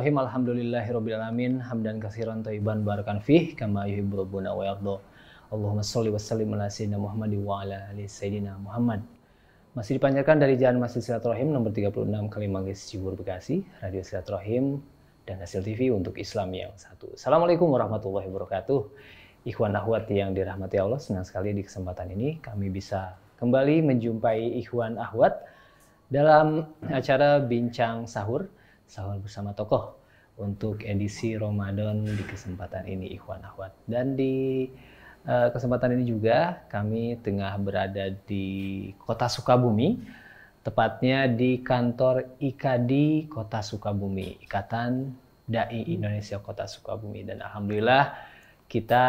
Bismillahirrahmanirrahim. alamin, Hamdan katsiran thayyiban barakan fih. Kama yuhibbu rabbuna wa yardha. Allahumma shalli wa sallim ala sayyidina Muhammad wa ala ali sayyidina Muhammad. Masih dipanjatkan dari Jalan Masjid Silaturahim nomor 36 kalimanggis Cibubur Bekasi, Radio Silaturahim dan Hasil TV untuk Islam yang satu. Assalamualaikum warahmatullahi wabarakatuh. Ikhwan Ahwat yang dirahmati Allah, senang sekali di kesempatan ini kami bisa kembali menjumpai Ikhwan Ahwat dalam acara Bincang Sahur sahur bersama tokoh untuk edisi Ramadan di kesempatan ini Ikhwan Ahwat. Dan di uh, kesempatan ini juga kami tengah berada di Kota Sukabumi, tepatnya di kantor IKD Kota Sukabumi, Ikatan Dai Indonesia Kota Sukabumi dan alhamdulillah kita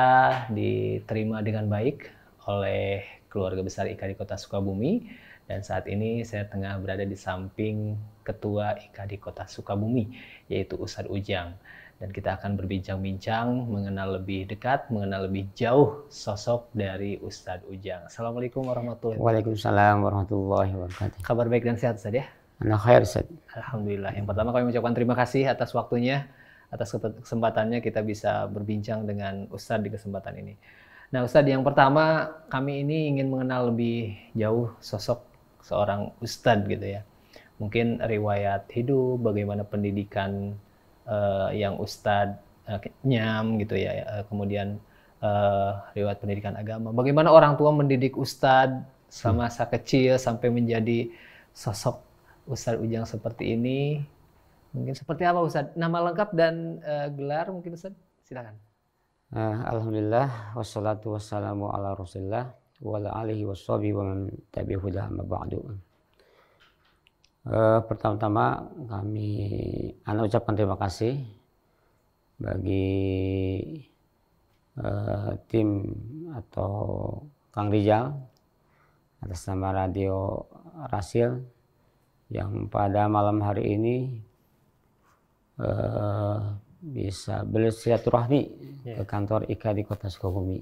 diterima dengan baik oleh keluarga besar IKD Kota Sukabumi dan saat ini saya tengah berada di samping Ketua IKD Kota Sukabumi, yaitu Ustadz Ujang. Dan kita akan berbincang-bincang mengenal lebih dekat, mengenal lebih jauh sosok dari Ustadz Ujang. Assalamualaikum warahmatullahi wabarakatuh. Waalaikumsalam warahmatullahi wabarakatuh. Kabar baik dan sehat Ustadz ya? Alhamdulillah Ustadz. Alhamdulillah. Yang pertama kami mengucapkan terima kasih atas waktunya, atas kesempatannya kita bisa berbincang dengan Ustadz di kesempatan ini. Nah Ustadz yang pertama kami ini ingin mengenal lebih jauh sosok seorang Ustadz gitu ya mungkin riwayat hidup, bagaimana pendidikan uh, yang Ustad uh, nyam gitu ya, uh, kemudian uh, riwayat pendidikan agama, bagaimana orang tua mendidik Ustad selama masa hmm. kecil sampai menjadi sosok Ustad ujang seperti ini, mungkin seperti apa Ustad, Nama lengkap dan uh, gelar mungkin ustadz, silakan. Uh, Alhamdulillah wassalatu wassalamu ala rasulillah wa ala alihi sahbihi wa man tabi'ahu ba'du. Uh, pertama-tama kami anak ucapkan terima kasih bagi uh, tim atau Kang Rijal atas nama Radio Rasil yang pada malam hari ini uh, bisa bersilaturahmi yeah. ke ya. kantor IKA di Kota Sukabumi.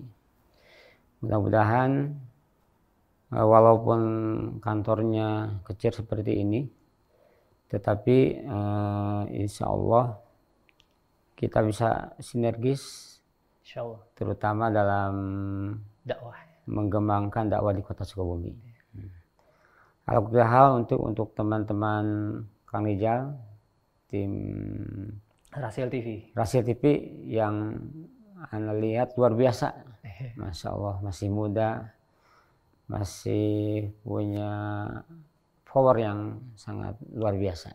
Mudah-mudahan Eh, walaupun kantornya kecil seperti ini, tetapi uh, insya Allah kita bisa sinergis, insya Allah. terutama dalam dakwah mengembangkan dakwah di kota Sukabumi. Hmm. hal untuk untuk teman-teman Kang Rijal, tim Rasil TV, Rasil TV yang anda lihat luar biasa, Masya Allah masih muda, masih punya power yang sangat luar biasa.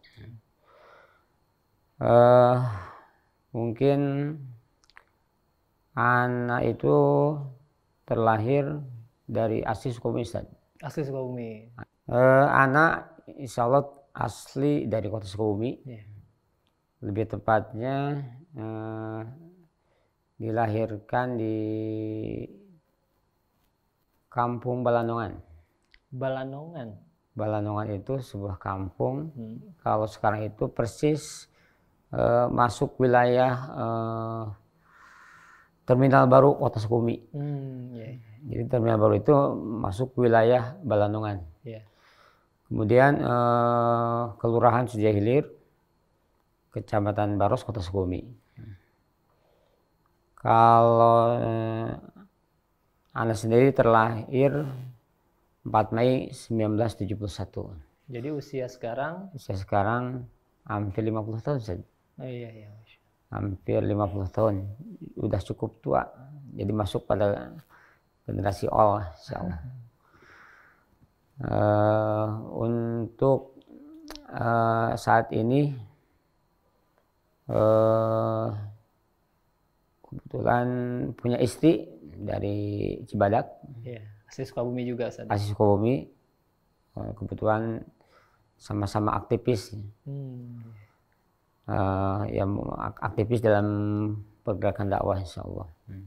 Uh, mungkin anak itu terlahir dari asli Sukabumi Ustaz. Asli Sukabumi. Uh, anak insya Allah asli dari kota Sukabumi. Yeah. Lebih tepatnya uh, dilahirkan di Kampung Balanongan. Balanongan. Balanongan itu sebuah kampung. Hmm. Kalau sekarang itu persis uh, masuk wilayah uh, terminal baru Kota Sukumi. Hmm, yeah. Ya. Jadi terminal baru itu masuk wilayah Balanongan. Yeah. Kemudian uh, Kelurahan Sudia Hilir, Kecamatan Baros, Kota Sukumi. Kalau uh, Anak sendiri terlahir 4 Mei 1971. Jadi usia sekarang? Usia sekarang hampir 50 tahun saja. Oh, iya, iya. Hampir 50 tahun. Udah cukup tua. Jadi masuk pada generasi all lah, insya Allah. Uh, untuk uh, saat ini uh, kebetulan punya istri dari Cibadak. Iya, asli Sukabumi juga Ustaz. Asli Sukabumi. Eh, kebetulan sama-sama aktivis. Hmm. Uh, eh, yang aktivis dalam pergerakan dakwah insya Allah. Hmm.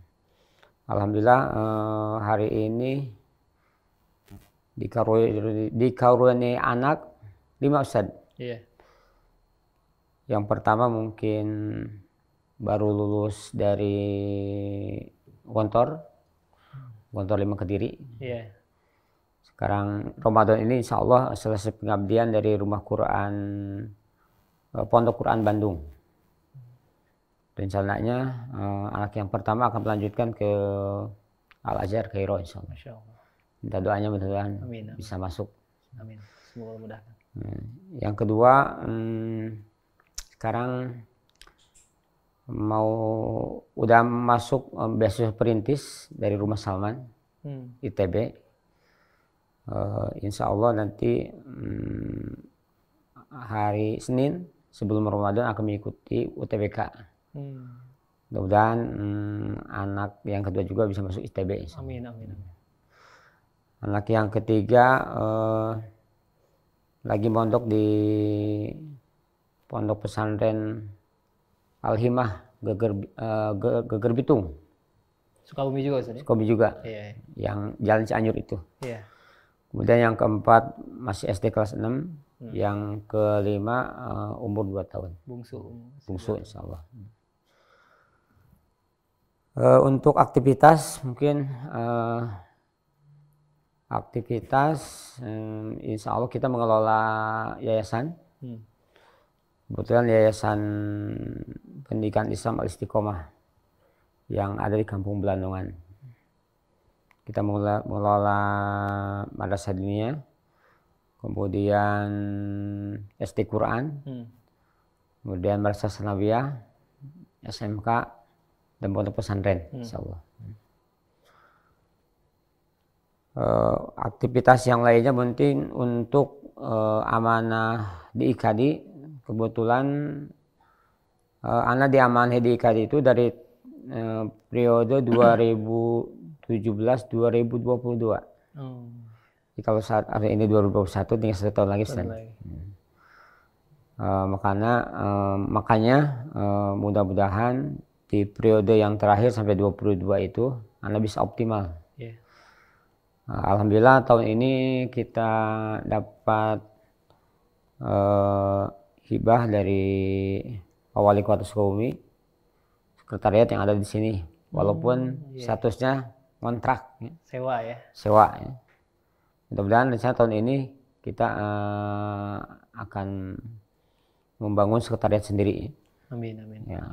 Alhamdulillah uh, hari ini di di anak lima ustad. Iya. Yang pertama mungkin baru lulus dari Gontor, Gontor Lima Kediri. Yeah. Sekarang Ramadan ini insya Allah selesai pengabdian dari rumah Quran eh, Pondok Quran Bandung. Rencananya uh, anak yang pertama akan melanjutkan ke Al Azhar Kairo insya Allah. Minta doanya mudah-mudahan bisa masuk. Amin. Semoga mudah. Hmm. Yang kedua, hmm, sekarang mau udah masuk um, eh, beasiswa perintis dari rumah Salman hmm. ITB uh, eh, insya Allah nanti um, hari Senin sebelum Ramadan akan mengikuti UTBK hmm. mudah-mudahan um, anak yang kedua juga bisa masuk ITB amin amin, amin. anak yang ketiga uh, lagi mondok di pondok pesantren Alhimah Geger, uh, Geger Bitung. Sukabumi juga Ustaz? Ya? Sukabumi juga. Yeah. Iya. Yang Jalan Cianjur itu. Yeah. Kemudian yang keempat masih SD kelas 6. Hmm. Yang kelima uh, umur 2 tahun. Bungsu. Bungsu insya Allah. Uh, untuk aktivitas mungkin uh, aktivitas um, insya Allah kita mengelola yayasan. Hmm kebetulan Yayasan Pendidikan Islam Al Istiqomah yang ada di Kampung Belandungan Kita mengelola madrasah dunia, kemudian SD Quran, hmm. kemudian madrasah sanawiyah, SMK, dan pondok pesantren, hmm. insya Allah. Uh, eh, aktivitas yang lainnya penting untuk uh, amanah di IKD kebetulan uh, eh, anak di Aman itu dari uh, periode 2017-2022. Oh. Jadi kalau saat ini 2021 tinggal satu tahun lagi Ustaz. Uh, hmm. eh, makanya uh, makanya uh, mudah-mudahan di periode yang terakhir sampai 22 itu anak bisa optimal. Yeah. Ya. Alhamdulillah tahun ini kita dapat hibah dari pak wali kota Sukabumi sekretariat yang ada di sini walaupun hmm, yeah. statusnya kontrak ya. sewa ya sewa ya. mudah-mudahan rencana tahun ini kita uh, akan membangun sekretariat sendiri amin amin ya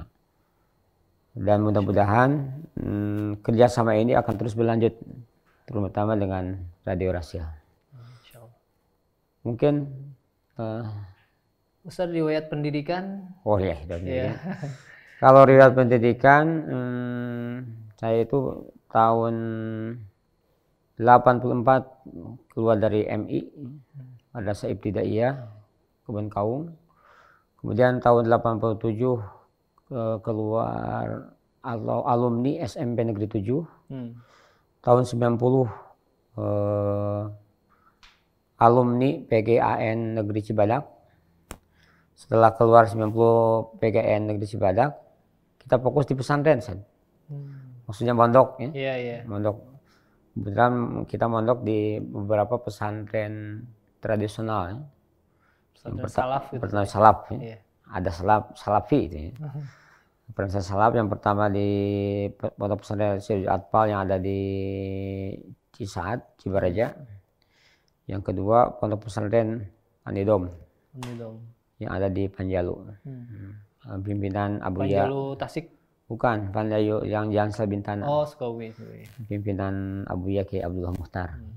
dan mudah-mudahan hmm, kerjasama ini akan terus berlanjut terutama dengan radio Rahasia mungkin uh, Ustaz riwayat pendidikan? Oh iya, iya. ya. Kalau riwayat pendidikan, hmm, saya itu tahun 84 keluar dari MI, ada Saib Iya, Kebun Kaum. Kemudian tahun 87 keluar atau alumni SMP Negeri 7. Hmm. Tahun 90 eh, alumni PGAN Negeri Cibadak setelah keluar 90 PKN negeri Cibadak kita fokus di pesantren San. Hmm. maksudnya mondok ya yeah, yeah. mondok kebetulan kita mondok di beberapa pesantren tradisional ya. pesantren salaf gitu. pesantren salaf ya. yeah. ada salaf salafi itu ya. Hmm. pesantren salaf yang pertama di pondok pesantren Syed Atpal yang ada di Cisaat Cibaraja hmm. yang kedua pondok pesantren Anidom Anidom yang ada di Panjalu. Hmm. hmm. Ah, pimpinan Abu ya- Panjalu Tasik? Bukan, Panjalu yang Jansa Bintana. Oh, Sukawi. Pimpinan Abu Ya ke Abdullah Muhtar. Hmm.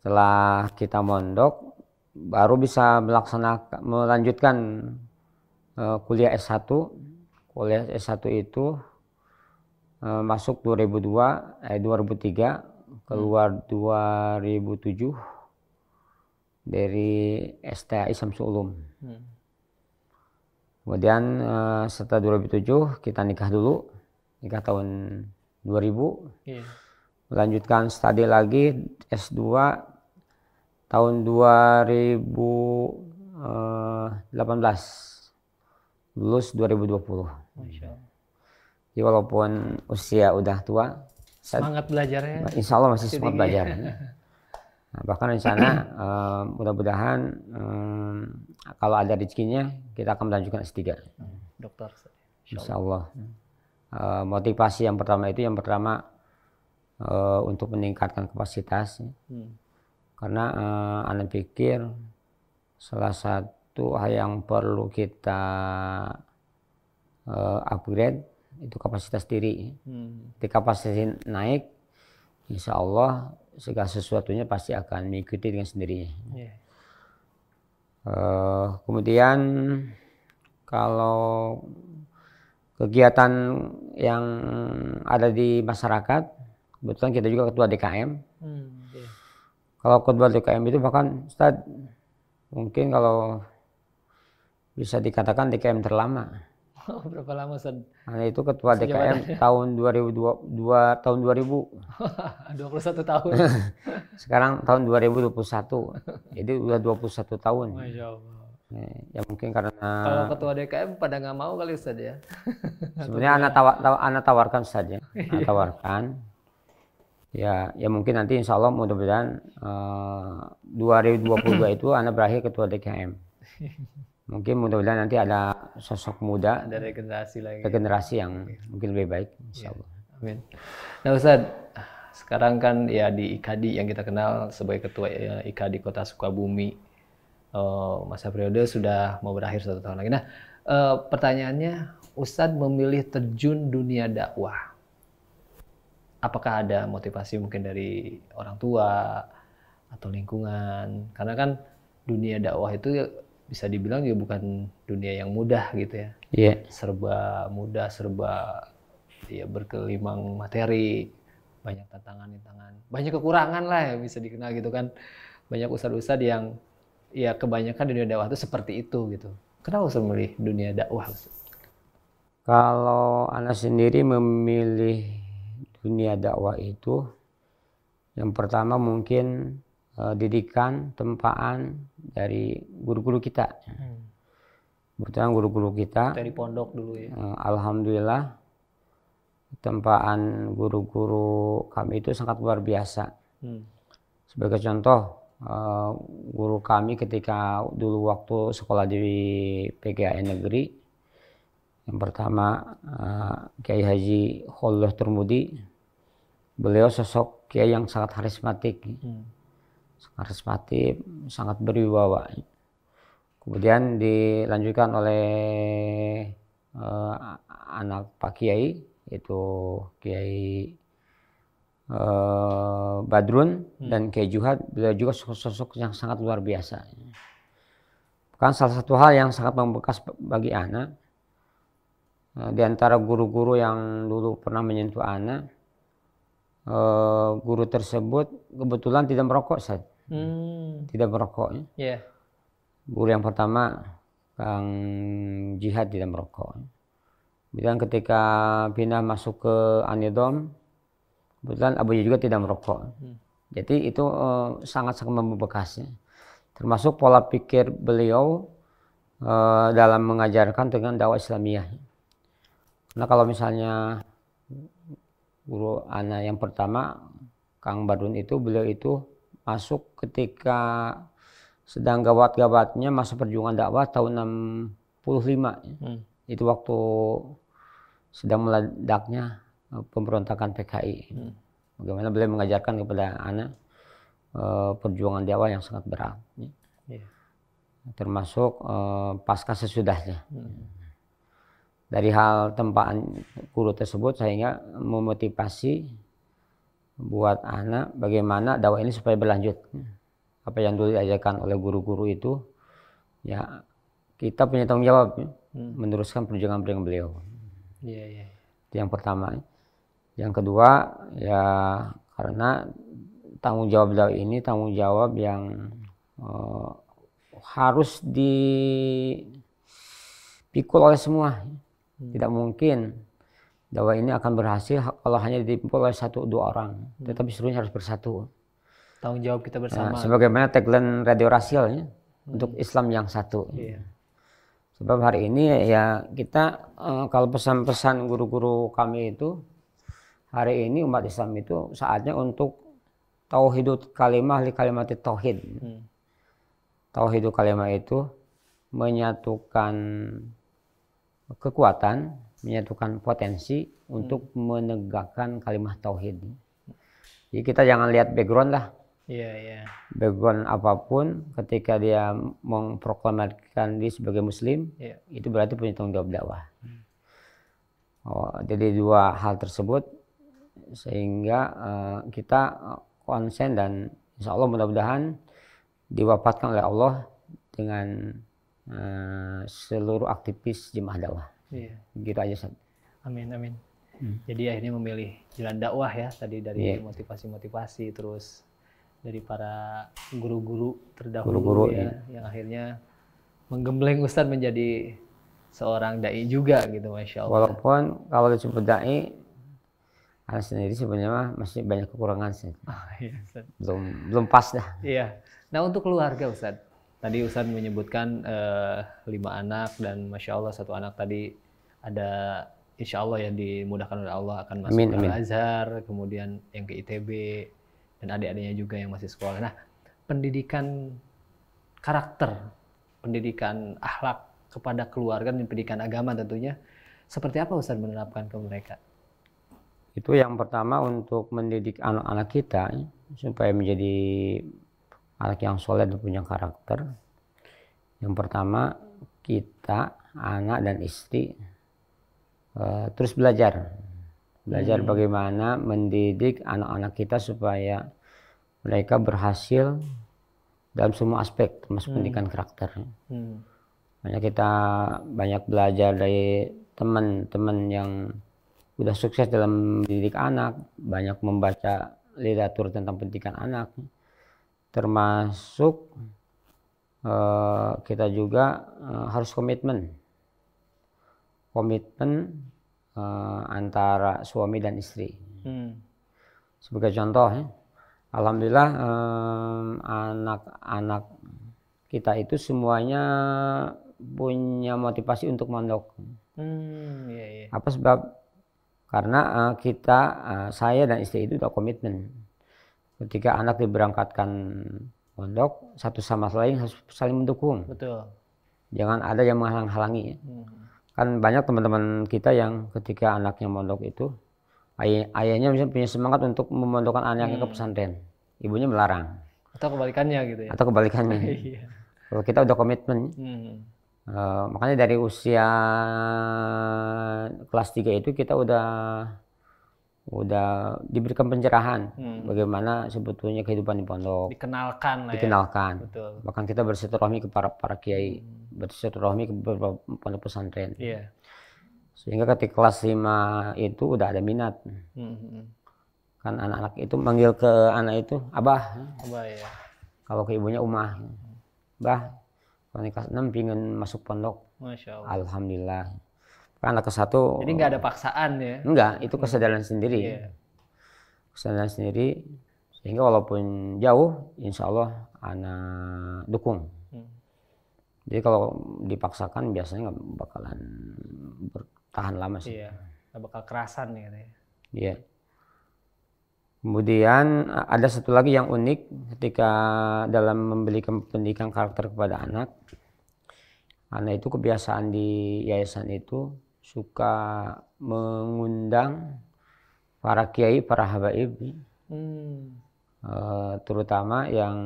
Setelah kita mondok, baru bisa melaksanakan melanjutkan uh, kuliah S1. Kuliah S1 itu uh, masuk 2002 eh 2003, keluar hmm. 2007 dari STAI Samsu Ulum. Hmm. Kemudian uh, setelah 2007 kita nikah dulu, nikah tahun 2000. Yeah. Melanjutkan studi lagi S2 tahun 2018. Eh, Lulus 2020. dua puluh. Jadi walaupun usia udah tua, semangat belajarnya. Insya Allah masih semangat belajar. Nah, bahkan sana uh, mudah-mudahan um, kalau ada rezekinya kita akan melanjutkan S3. Hmm, dokter. Insya Allah. Uh, motivasi yang pertama itu yang pertama uh, untuk meningkatkan kapasitas. Hmm. Karena uh, Anda pikir salah satu hal yang perlu kita uh, upgrade itu kapasitas diri. Hmm. Di kapasitas naik, insya Allah segala sesuatunya pasti akan mengikuti dengan sendirinya. Yeah. Iya. Uh, kemudian kalau kegiatan yang ada di masyarakat, kebetulan kita juga ketua DKM. Mm, yeah. Kalau ketua DKM itu bahkan Ustadz, mungkin kalau bisa dikatakan DKM terlama. berapa lama sen? Nah, itu ketua DKM tahun 2002 tahun 2000. 21 tahun. Sekarang tahun 2021. Jadi udah 21 tahun. Masya ya, ya mungkin karena kalau ketua DKM pada nggak mau kali Ustaz ya. Sebenarnya anak tawar, tawa, anak tawarkan saja ya. Ana iya. tawarkan. Ya, ya mungkin nanti insya Allah mudah-mudahan eh, uh, 2022 itu anak berakhir ketua DKM mungkin mudah-mudahan nanti ada sosok muda dari generasi lagi generasi yang ya. mungkin lebih baik Insyaallah. Iya. Amin. Nah Ustaz, sekarang kan ya di IKADI yang kita kenal sebagai ketua ya, eh, IKADI Kota Sukabumi eh, masa periode sudah mau berakhir satu tahun lagi. Nah eh, pertanyaannya Ustadz memilih terjun dunia dakwah. Apakah ada motivasi mungkin dari orang tua atau lingkungan? Karena kan dunia dakwah itu bisa dibilang ya bukan dunia yang mudah gitu ya. Iya. Yeah. Serba mudah, serba ya berkelimang materi, banyak tantangan-tantangan, banyak kekurangan lah yang bisa dikenal gitu kan. Banyak usaha-usaha yang ya kebanyakan dunia dakwah itu seperti itu gitu. Kenapa Ustaz memilih dunia dakwah? Kalau anak sendiri memilih dunia dakwah itu yang pertama mungkin E, didikan, tempaan dari guru-guru kita. Hmm. Kebetulan guru-guru kita. Dari pondok dulu ya. E, alhamdulillah tempaan guru-guru kami itu sangat luar biasa. Hmm. Sebagai contoh, e, guru kami ketika dulu waktu sekolah di PGAN negeri, yang pertama uh, Kiai Haji Khollah Turmudi, beliau sosok kiai yang sangat karismatik. Hmm Karismatif, sangat berwibawa. Kemudian dilanjutkan oleh uh, anak Pak Kiai, yaitu Kiai uh, Badrun hmm. dan Kiai Juhad, beliau juga sosok sosok yang sangat luar biasa. Bukan salah satu hal yang sangat membekas bagi anak, eh, di antara guru-guru yang dulu pernah menyentuh anak, uh, guru tersebut kebetulan tidak merokok saat hmm. tidak merokok yeah. Ya. guru yang pertama Kang Jihad tidak merokok kemudian ketika pindah masuk ke Anidom kebetulan abunya juga tidak merokok hmm. jadi itu uh, sangat sangat membekasnya termasuk pola pikir beliau uh, dalam mengajarkan dengan dakwah Islamiyah. Nah kalau misalnya guru anak yang pertama Kang Badun itu beliau itu masuk ketika sedang gawat-gawatnya masa perjuangan dakwah tahun 65 hmm. itu waktu sedang meledaknya eh, pemberontakan PKI hmm. bagaimana beliau mengajarkan kepada anak uh, eh, perjuangan dakwah yang sangat berat yeah. termasuk uh, pasca sesudahnya hmm dari hal tempaan guru tersebut sehingga memotivasi buat anak bagaimana dakwah ini supaya berlanjut apa yang dulu diajarkan oleh guru-guru itu ya kita punya tanggung jawab ya, hmm. meneruskan perjuangan-perjuangan beliau yeah, yeah. Iya. itu yang pertama yang kedua ya karena tanggung jawab dakwah ini tanggung jawab yang uh, harus dipikul oleh semua Hmm. Tidak mungkin dakwah ini akan berhasil kalau hanya dipimpin oleh satu dua orang. Hmm. Tetapi seluruhnya harus bersatu. Tanggung jawab kita nah, bersama. Nah, sebagaimana tagline radio rasil ya, hmm. untuk Islam yang satu. Yeah. Sebab hari ini ya kita eh, kalau pesan-pesan guru-guru kami itu hari ini umat Islam itu saatnya untuk tauhidut kalimah li kalimat tauhid. Hmm. Tauhidut kalimah itu menyatukan kekuatan, menyatukan potensi hmm. untuk hmm. menegakkan kalimat tauhid. Jadi kita jangan lihat background lah. Yeah, yeah. Background apapun, ketika dia memproklamirkan diri sebagai Muslim, yeah. itu berarti punya tanggung jawab dakwah. Hmm. Oh, jadi dua hal tersebut sehingga uh, kita konsen dan insya Allah mudah-mudahan diwafatkan oleh Allah dengan Eh, seluruh aktivis jemaah dakwah. Iya. Gitu aja Ustaz. Amin amin. Hmm. Jadi akhirnya memilih jalan dakwah ya tadi dari iya. motivasi-motivasi yeah. terus dari para guru-guru terdahulu guru -guru, ya, iya. yang akhirnya menggembleng Ustadz menjadi seorang dai juga gitu masya Allah. Walaupun kalau disebut dai Anak sendiri sebenarnya masih banyak kekurangan sih. Ah, oh, iya, belum belum pas dah. Iya. Nah untuk keluarga Ustadz tadi Ustadz menyebutkan uh, lima anak dan masya Allah satu anak tadi ada insya Allah yang dimudahkan oleh Allah akan masuk amin, amin. Azhar, kemudian yang ke ITB dan adik-adiknya juga yang masih sekolah. Nah, pendidikan karakter, pendidikan akhlak kepada keluarga dan pendidikan agama tentunya seperti apa Ustadz menerapkan ke mereka? Itu yang pertama untuk mendidik anak-anak kita supaya menjadi anak yang soleh dan punya karakter. Yang pertama kita anak dan istri uh, terus belajar, belajar hmm. bagaimana mendidik anak-anak kita supaya mereka berhasil dalam semua aspek termasuk hmm. pendidikan karakter. Hmm. Banyak kita banyak belajar dari teman-teman yang sudah sukses dalam mendidik anak, banyak membaca literatur tentang pendidikan anak termasuk eh, kita juga eh, harus komitmen komitmen eh, antara suami dan istri hmm. sebagai contoh ya, alhamdulillah anak-anak kita itu semuanya punya motivasi untuk mondok hmm, iya, iya. apa sebab karena uh, kita uh, saya dan istri itu udah komitmen ketika anak diberangkatkan pondok satu sama lain harus saling mendukung. Betul. Jangan ada yang menghalang-halangi. Hmm. Kan banyak teman-teman kita yang ketika anaknya mondok itu ay ayahnya misalnya punya semangat untuk memondokkan anaknya hmm. ke pesantren. Ibunya melarang. Atau kebalikannya gitu ya. Atau kebalikannya. Iya. Kalau kita udah komitmen. Hmm. Uh, makanya dari usia kelas 3 itu kita udah udah diberikan pencerahan hmm. bagaimana sebetulnya kehidupan di pondok dikenalkan ya. dikenalkan ya. Betul. bahkan kita bersilaturahmi ke para para kiai hmm. bersilaturahmi ke pondok pesantren yeah. sehingga ketika kelas lima itu udah ada minat hmm, hmm. kan anak-anak itu manggil ke anak itu abah abah ya kalau ke ibunya umah abah, hmm. kalau kelas enam pingin masuk pondok Masya Allah. alhamdulillah kan ke satu jadi nggak ada paksaan ya enggak itu hmm. kesadaran sendiri yeah. kesadaran sendiri sehingga walaupun jauh insya Allah anak dukung hmm. jadi kalau dipaksakan biasanya nggak bakalan bertahan lama sih iya nggak bakal kerasan ya iya yeah. kemudian ada satu lagi yang unik ketika dalam memberikan pendidikan karakter kepada anak anak itu kebiasaan di yayasan itu suka mengundang para kiai, para habaib, hmm. uh, terutama yang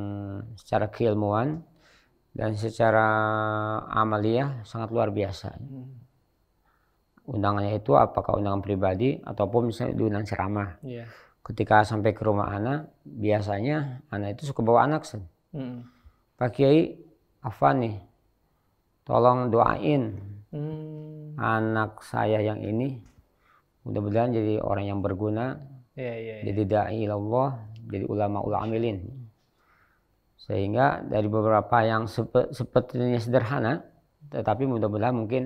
secara keilmuan dan secara amaliyah sangat luar biasa. Hmm. Undangannya itu apakah undangan pribadi ataupun misalnya diundang ceramah. Yeah. Ketika sampai ke rumah anak, biasanya anak itu suka bawa anak sen. Hmm. Pak Kiai, apa nih? Tolong doain. Hmm anak saya yang ini mudah-mudahan jadi orang yang berguna yeah, yeah, yeah. jadi dai Allah jadi ulama ulamilin sehingga dari beberapa yang sepe, sepertinya sederhana tetapi mudah-mudahan mungkin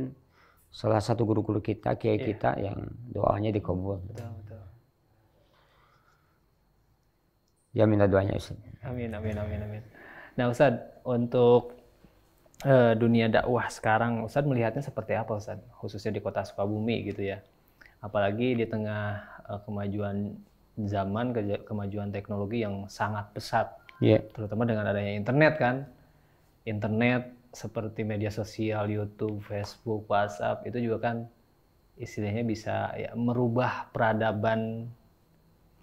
salah satu guru-guru kita kiai yeah. kita yang doanya dikabul betul, betul. ya minta doanya Ustaz amin amin amin amin nah Ustaz untuk Eh, dunia dakwah sekarang Ustadz melihatnya seperti apa Ustadz khususnya di kota Sukabumi gitu ya apalagi di tengah eh, kemajuan zaman kemajuan teknologi yang sangat pesat yeah. terutama dengan adanya internet kan internet seperti media sosial YouTube Facebook WhatsApp itu juga kan istilahnya bisa ya, merubah peradaban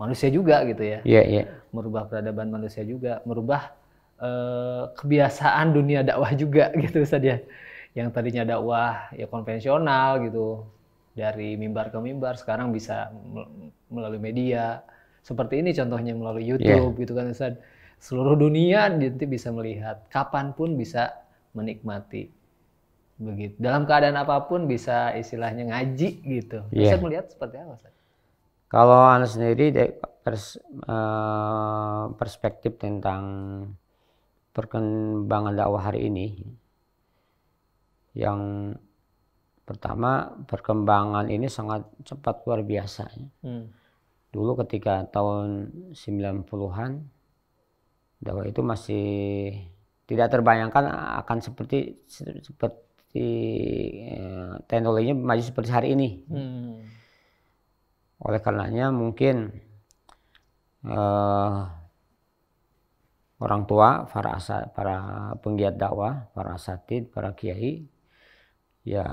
manusia juga gitu ya yeah, yeah. merubah peradaban manusia juga merubah Eh, kebiasaan dunia dakwah juga gitu saja ya. yang tadinya dakwah ya konvensional gitu dari mimbar ke mimbar sekarang bisa melalui media seperti ini contohnya melalui iya. YouTube yeah. gitu kan Ustaz seluruh dunia nanti bisa melihat kapanpun bisa menikmati begitu dalam keadaan apapun bisa istilahnya ngaji gitu yeah. melihat seperti apa Ustaz? Kalau Anda sendiri pers, eh, perspektif tentang perkembangan dakwah hari ini. Yang pertama perkembangan ini sangat cepat luar biasa. Hmm. Dulu ketika tahun 90-an dakwah itu masih tidak terbayangkan akan seperti seperti eh, teknologinya maju seperti hari ini. Hmm. Oleh karenanya mungkin eh, orang tua, para asa, para penggiat dakwah, para asatid, para kiai, ya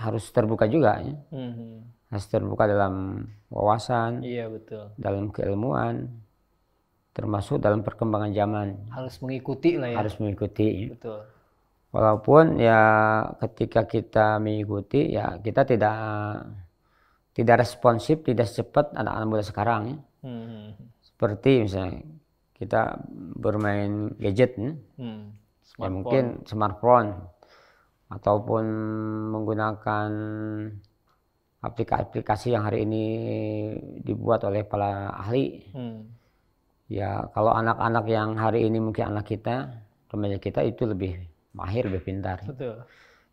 harus terbuka juga ya. Mm-hmm. Harus terbuka dalam wawasan, iya betul. Dalam keilmuan, termasuk dalam perkembangan zaman. Harus mengikuti lah ya. Harus mengikuti. Ya. Betul. Walaupun ya ketika kita mengikuti ya kita tidak tidak responsif, tidak secepat anak-anak muda sekarang hmm. Seperti misalnya kita bermain gadget, hmm. hmm ya, smartphone. ya mungkin smartphone ataupun menggunakan aplikasi-aplikasi yang hari ini dibuat oleh para ahli. Hmm. Ya kalau anak-anak yang hari ini mungkin anak kita, remaja kita itu lebih mahir, lebih pintar. Betul.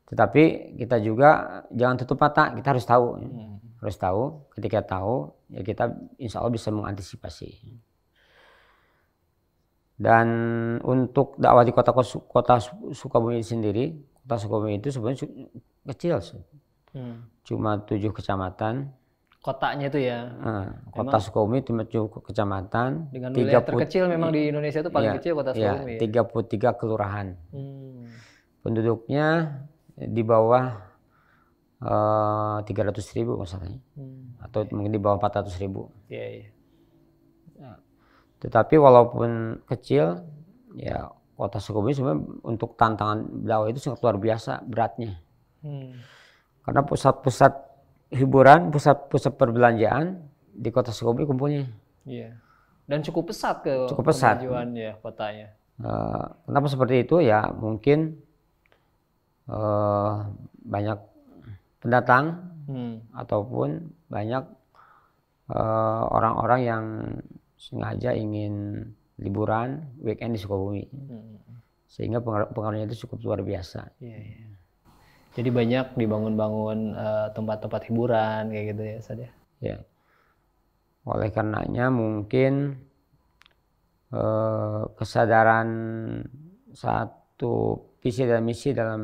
Tetapi kita juga jangan tutup mata, kita harus tahu, hmm. harus tahu. Ketika tahu, ya kita insya Allah bisa mengantisipasi. Dan untuk dakwah di kota kota Sukabumi sendiri, kota Sukabumi itu sebenarnya kecil, hmm. cuma tujuh kecamatan. Kotanya itu ya? Nah, kota memang Sukabumi cuma tujuh kecamatan. Dengan wilayah terkecil memang di Indonesia itu paling ya, kecil kota iya, Sukabumi. Ya? Tiga puluh tiga kelurahan. Hmm. Penduduknya di bawah eh, tiga ratus ribu masalahnya hmm. atau mungkin di bawah empat ratus ribu. Yeah, yeah. Tetapi walaupun kecil, ya kota Sukabumi sebenarnya untuk tantangan dakwah itu sangat luar biasa beratnya. Hmm. Karena pusat-pusat hiburan, pusat-pusat perbelanjaan di kota Sukabumi kumpulnya. Iya. Dan cukup pesat ke cukup pesat. ya kotanya. Uh, kenapa seperti itu? Ya mungkin uh, banyak pendatang hmm. ataupun banyak eh, orang-orang uh, orang -orang yang sengaja ingin liburan weekend di Sukabumi. Hmm. Sehingga pengaruhnya itu cukup luar biasa. Yeah, yeah. Jadi banyak dibangun-bangun tempat eh, tempat-tempat hiburan kayak gitu ya saja. Ya. Iya. Oleh karenanya mungkin uh, kesadaran satu visi dan misi dalam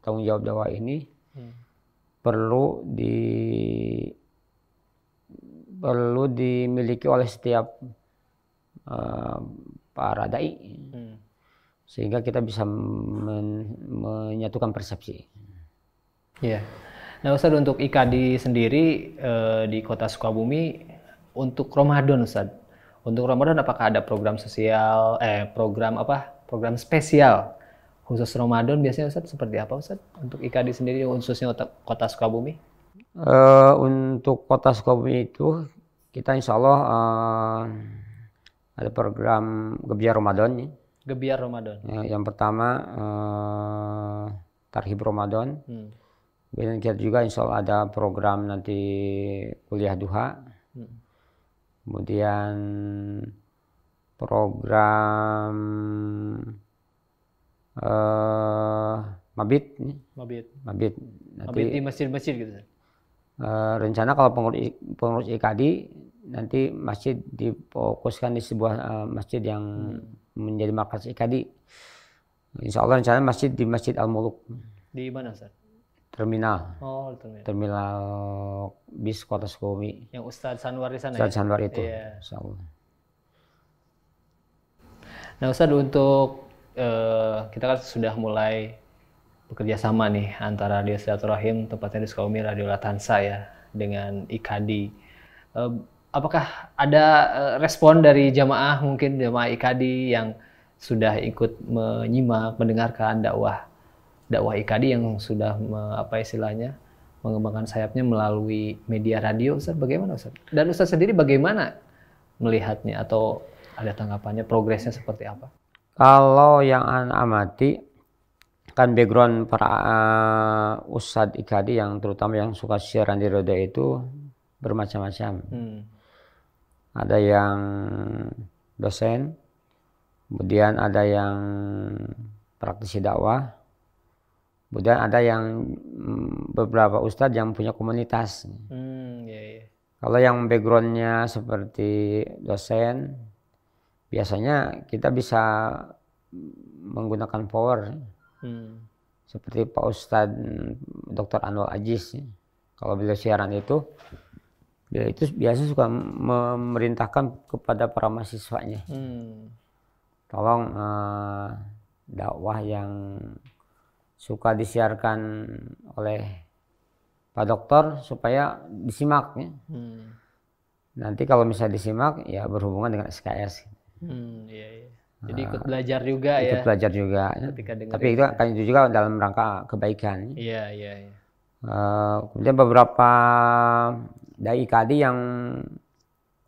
tanggung jawab dakwah ini hmm. perlu di perlu dimiliki oleh setiap Eh, para dai hmm. sehingga kita bisa men menyatukan persepsi. Iya. Nah Ustadz untuk IKD sendiri eh, di kota Sukabumi untuk Ramadan Ustadz untuk Ramadan apakah ada program sosial eh program apa program spesial khusus Ramadan biasanya Ustadz seperti apa Ustadz untuk IKD sendiri khususnya kota Sukabumi? Uh, untuk kota Sukabumi itu kita insya Allah uh, ada program Gebiar Ramadan nih. Gebiar Ramadan. Ya, yang pertama uh, Tarhib Ramadan. Hmm. Kemudian kita juga insya Allah ada program nanti kuliah duha. Hmm. Kemudian program uh, mabit nih. Mabit. Mabit. Nanti, mabit di masjid-masjid gitu. Uh, rencana kalau pengurus pengurus IKD nanti masjid difokuskan di sebuah uh, masjid yang hmm. menjadi markas IKD. Insya Allah rencana masjid di Masjid Al Muluk. Di mana, Ustaz? Terminal. Oh, terminal. Terminal bis Kota Sukabumi. Yang Ustaz Sanwar di sana Ustaz ya? Sanwar itu, yeah. Iya. Nah, Ustaz untuk uh, kita kan sudah mulai bekerja sama nih antara Radio Silaturahim tempatnya di Sukabumi Radio Latansa ya dengan IKD. Eh, apakah ada eh, respon dari jamaah mungkin jamaah IKD yang sudah ikut menyimak, mendengarkan dakwah dakwah IKD yang sudah me, apa istilahnya mengembangkan sayapnya melalui media radio Ustaz bagaimana Ustaz? Dan Ustaz sendiri bagaimana melihatnya atau ada tanggapannya progresnya seperti apa? Kalau yang anak amati kan background para uh, eh, Ustadz IKD yang terutama yang suka siaran di roda itu bermacam-macam. Hmm ada yang dosen, kemudian ada yang praktisi dakwah, kemudian ada yang mm, beberapa ustadz yang punya komunitas. Hmm, yeah, yeah. Kalau yang backgroundnya seperti dosen, biasanya kita bisa menggunakan power. Hmm. Seperti Pak Ustadz mm, Dr. Anwar Ajis. Kalau beliau siaran itu, dia ya, itu biasa suka memerintahkan kepada para mahasiswanya hmm. tolong uh, dakwah yang suka disiarkan oleh pak dokter supaya disimak ya. hmm. nanti kalau misalnya disimak ya berhubungan dengan SKS hmm, iya, iya. jadi ikut eh, belajar juga uh, ya ikut belajar juga ya. tapi itu kan itu juga dalam rangka kebaikan ya. iya iya, iya. Uh, kemudian beberapa dari IKD yang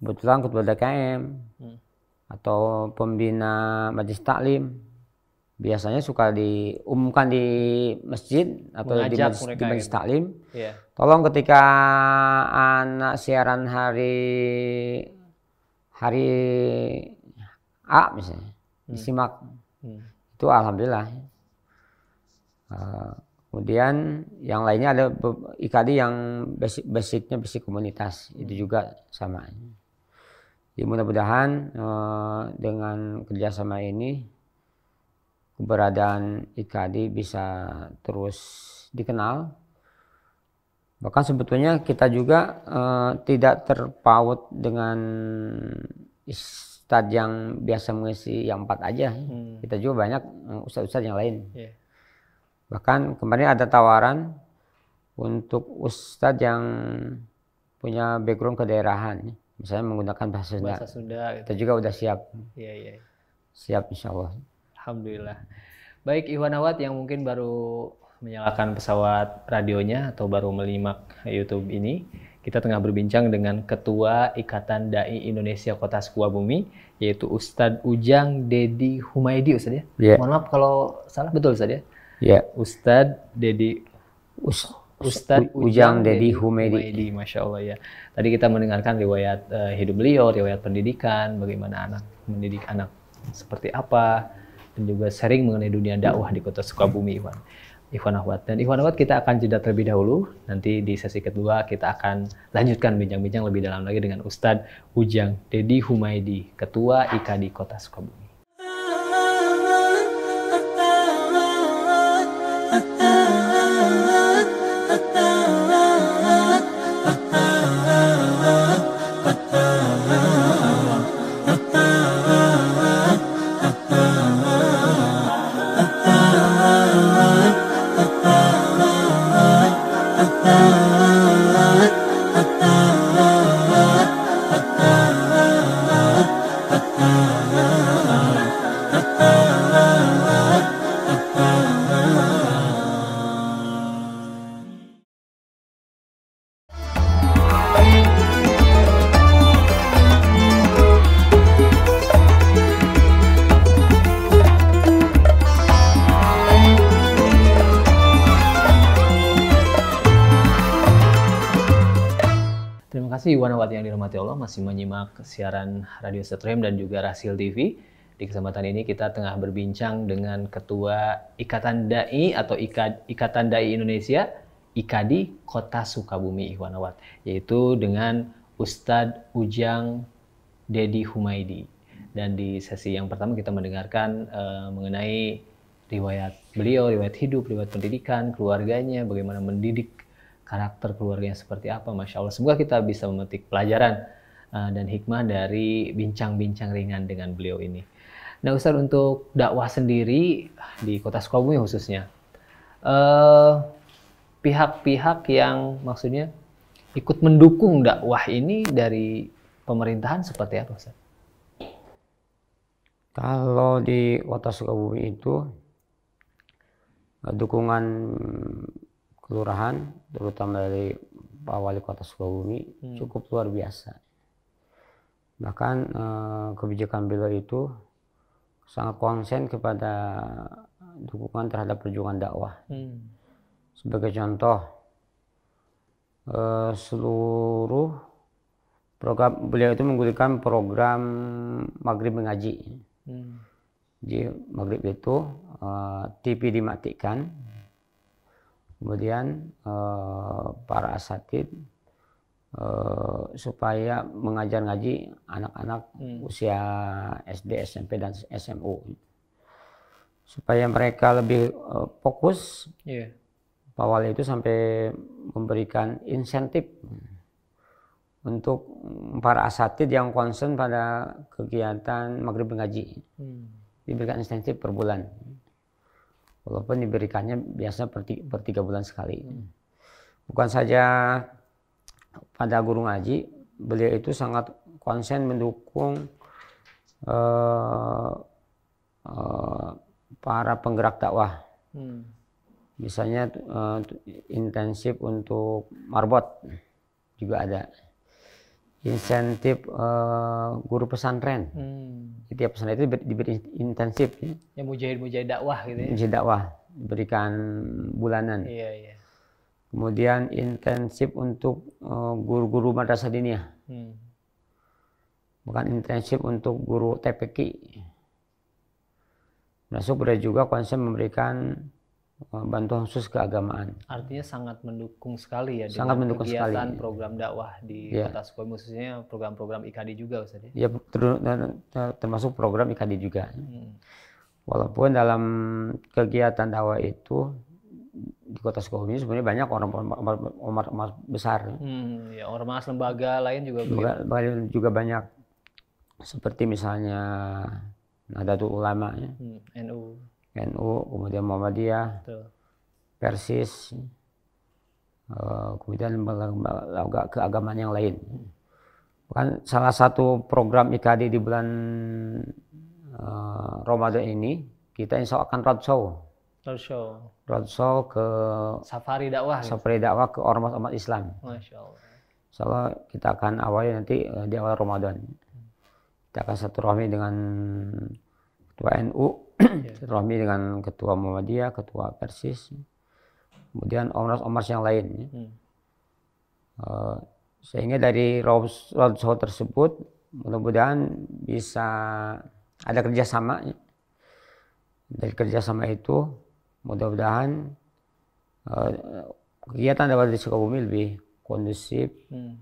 kebetulan ketua DKM hmm. atau pembina majelis taklim biasanya suka diumumkan di masjid atau Mengajak di majelis, di gitu. majelis taklim. Yeah. Tolong ketika anak siaran hari hari A misalnya hmm. disimak hmm. itu alhamdulillah. Uh, Kemudian yang lainnya ada IKD yang basic, basicnya basic komunitas itu juga sama. Jadi mudah-mudahan eh, dengan kerjasama ini keberadaan IKD bisa terus dikenal. Bahkan sebetulnya kita juga eh, tidak terpaut dengan ustadz yang biasa mengisi yang empat aja. Hmm. Kita juga banyak eh, ustadz-ustadz yang lain. Yeah Bahkan kemarin ada tawaran untuk ustadz yang punya background kedaerahan, misalnya menggunakan bahasa Sunda. Bahasa Sunda. Gitu. Kita juga udah siap. Iya iya. iya. Siap insya Allah. Alhamdulillah. Baik Iwan Awat yang mungkin baru menyalakan pesawat radionya atau baru melimak YouTube ini, kita tengah berbincang dengan Ketua Ikatan Dai Indonesia Kota Sukabumi, yaitu Ustadz Ujang Dedi Humaidi, Ustadz ya. Yeah. Mohon maaf kalau salah betul Ustadz ya. Ya. Ustad Dedi Ustad Ujang, Ujang Dedi Humedi. Humedi. Masya Allah ya. Tadi kita mendengarkan riwayat uh, hidup beliau, riwayat pendidikan, bagaimana anak mendidik anak seperti apa, dan juga sering mengenai dunia dakwah di kota Sukabumi, Iwan. Iwan Ahwat. Dan Iwan Ahwat kita akan jeda terlebih dahulu. Nanti di sesi kedua kita akan lanjutkan bincang-bincang lebih dalam lagi dengan Ustadz Ujang Dedi Humaidi, Ketua IKD Kota Sukabumi. menyimak siaran Radio Setrem dan juga Rasil TV. Di kesempatan ini kita tengah berbincang dengan Ketua Ikatan Dai atau Ika, Ikatan Dai Indonesia, IKADI Kota Sukabumi Ikhwanawat, yaitu dengan Ustadz Ujang Dedi Humaidi. Dan di sesi yang pertama kita mendengarkan uh, mengenai riwayat beliau, riwayat hidup, riwayat pendidikan, keluarganya, bagaimana mendidik karakter keluarganya seperti apa. Masya Allah, semoga kita bisa memetik pelajaran Eh, dan hikmah dari bincang-bincang ringan dengan beliau ini. Nah Ustadz untuk dakwah sendiri di kota Sukabumi khususnya, eh, pihak-pihak uh, yang maksudnya ikut mendukung dakwah ini dari pemerintahan seperti apa Ustaz? Kalau di kota Sukabumi itu eh, dukungan kelurahan terutama dari Pak Wali Kota Sukabumi hmm. cukup luar biasa. Bahkan eh, kebijakan beliau itu sangat konsen kepada dukungan terhadap perjuangan dakwah. Hmm. Sebagai contoh, eh, seluruh program beliau itu menggunakan program maghrib mengaji. Hmm. Jadi maghrib itu eh, TV dimatikan, kemudian para asatid Eh, supaya mengajar ngaji anak-anak hmm. usia SD, SMP dan SMU supaya mereka lebih uh, fokus. Yeah. Pak Wali itu sampai memberikan insentif untuk para asatid yang concern pada kegiatan maghrib ngaji Hmm. Diberikan insentif per bulan. Walaupun diberikannya biasa per, per tiga bulan sekali. Hmm. Bukan saja pada guru ngaji beliau itu sangat konsen mendukung uh, uh, para penggerak dakwah hmm. misalnya uh, intensif untuk marbot juga ada insentif uh, guru pesantren hmm. setiap pesantren itu diberi, intensif ya, ya mujahid mujahid dakwah gitu ya mujahid dakwah diberikan bulanan iya, iya kemudian intensif untuk eh, guru-guru uh, madrasah dinia hmm. bukan intensif untuk guru TPQ masuk ada juga konsep memberikan eh, bantuan khusus keagamaan artinya sangat mendukung sekali ya sangat mendukung kegiatan sekali. program dakwah di ya. kota khususnya program-program IKD juga Ustaz ya, ya termasuk program IKD juga hmm. walaupun dalam kegiatan dakwah itu di kota Sukabumi sebenarnya banyak ormas-ormas besar. Hmm, ya ormas lembaga lain juga juga, juga banyak seperti misalnya Nahdlatul Ulama ya. Hmm, NU. NU, kemudian Muhammadiyah. Betul. Persis. Eh, kemudian lembaga keagamaan yang lain. Kan salah satu program IKD di bulan uh, Ramadan ini kita insya Allah akan roadshow. Roadshow roadshow ke safari dakwah gitu. safari gitu. dakwah ke ormas ormas Islam. Masya Allah. Soalnya kita akan awali nanti eh, di awal Ramadan. Kita akan satu rohmi dengan ketua NU, yeah. rohmi dengan ketua Muhammadiyah, ketua Persis, kemudian ormas-ormas yang lain. Ya. Hmm. Uh, sehingga dari roadshow tersebut mudah-mudahan bisa ada kerjasama. Ya. Dari kerjasama itu mudah-mudahan uh, kegiatan dapat di Sukabumi lebih kondusif, hmm.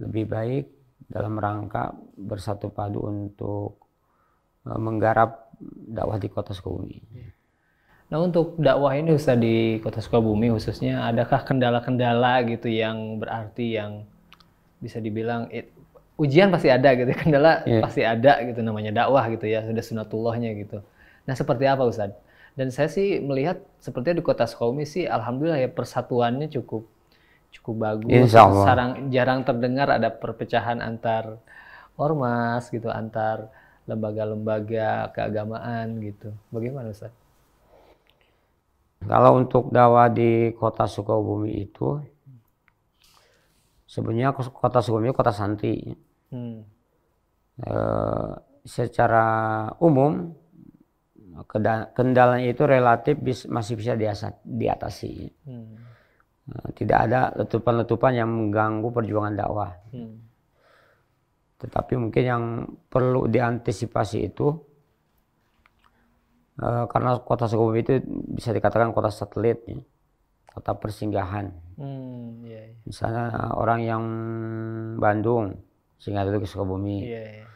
lebih baik dalam rangka bersatu padu untuk uh, menggarap dakwah di Kota Sukabumi. Ya. Nah untuk dakwah ini Ustaz di Kota Sukabumi khususnya adakah kendala-kendala gitu yang berarti yang bisa dibilang it, ujian pasti ada gitu ya, kendala yeah. pasti ada gitu namanya dakwah gitu ya sudah sunatullahnya gitu. Nah seperti apa Ustadz? Dan saya sih melihat sepertinya di kota Sukabumi sih alhamdulillah ya persatuannya cukup cukup bagus. Sarang, jarang terdengar ada perpecahan antar ormas gitu, antar lembaga-lembaga keagamaan gitu. Bagaimana Ustaz? Kalau untuk dakwah di kota Sukabumi itu sebenarnya kota Sukabumi kota santri. Hmm. E, secara umum kendalanya itu relatif bis, masih bisa diatasi. Hmm. Eh, tidak ada letupan-letupan yang mengganggu perjuangan dakwah. Hmm. Tetapi mungkin yang perlu diantisipasi itu eh, karena kota Sukabumi itu bisa dikatakan kota satelit, ya. kota persinggahan. Hmm, yeah, iya. Misalnya orang yang Bandung singgah dulu ke Sukabumi. Yeah, yeah.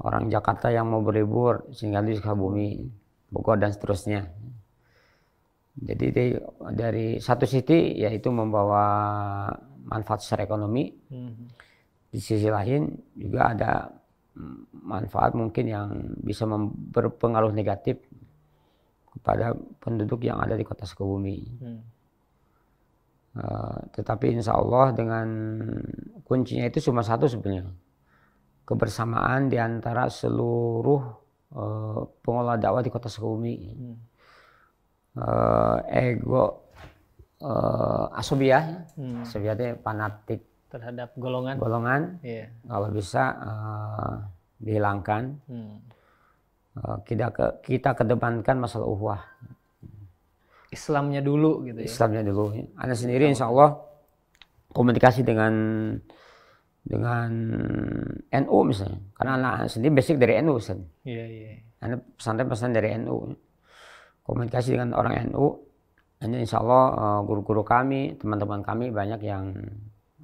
Orang Jakarta yang mau berlibur singgah dulu ke Sukabumi Bogor dan seterusnya. Jadi dari, dari satu sisi yaitu membawa manfaat secara ekonomi, hmm. di sisi lain juga ada manfaat mungkin yang bisa berpengaruh negatif kepada penduduk yang ada di kota Sukabumi. Hmm. Uh, tetapi insya Allah dengan kuncinya itu cuma satu sebenarnya kebersamaan di antara seluruh Eh, pengelola dakwah di kota Sukabumi. Hmm. Eh, ego uh, eh, asobiah, hmm. fanatik terhadap golongan. Golongan, yeah. kalau bisa uh, dihilangkan. Hmm. kita ke, kita kedepankan masalah uhwah. Islamnya dulu gitu ya. Islamnya dulu. Anda sendiri insya Allah komunikasi dengan dengan NU misalnya. Karena anak sendiri basic dari NU Iya, iya. Anda iya. pesantren-pesantren dari NU. Komunikasi dengan orang NU. Anda insya Allah eh, guru-guru kami, teman-teman kami banyak yang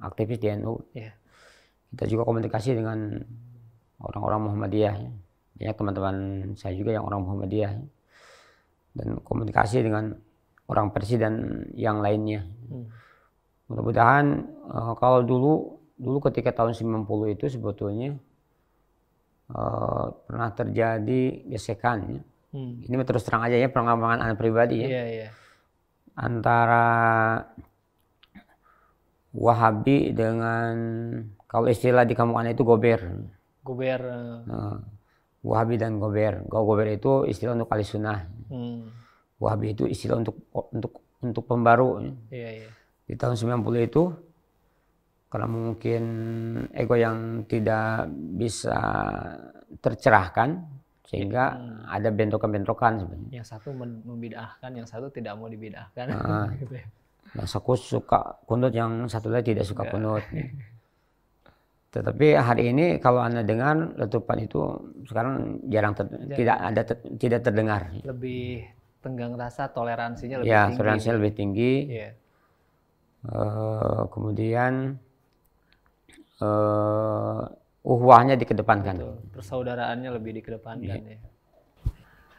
aktivis di NU. Iya. Kita juga komunikasi dengan orang-orang Muhammadiyah. Banyak teman-teman saya juga yang orang Muhammadiyah. Dan komunikasi dengan orang presiden yang lainnya. Hmm. Mudah-mudahan eh, kalau dulu dulu ketika tahun 90 itu sebetulnya uh, pernah terjadi gesekan ya. Hmm. Ini terus terang aja ya pengambangan anak pribadi ya. Yeah, yeah. Antara Wahabi dengan kalau istilah di kamukan itu gober. Gober. uh, Wahabi dan gober. gober itu istilah untuk kali sunnah. Hmm. Wahabi itu istilah untuk untuk untuk pembaru. Yeah, yeah. Iya. Di tahun 90 itu kalau mungkin ego yang tidak bisa tercerahkan sehingga hmm. ada bentrokan-bentrokan sebenarnya. Yang satu membidahkan, yang satu tidak mau dibidahkan. Nah, gitu Yang aku suka kunut, yang satu lagi tidak suka iya. kunut. Tetapi hari ini kalau anda dengar letupan itu sekarang jarang ter, tidak ada ter, tidak terdengar. Lebih tenggang rasa toleransinya lebih ya, tinggi. Ya toleransinya lebih tinggi. Yeah. Iya. Uh, kemudian uh, eh, uhwahnya dikedepankan. Betul. Persaudaraannya lebih dikedepankan yeah. ya.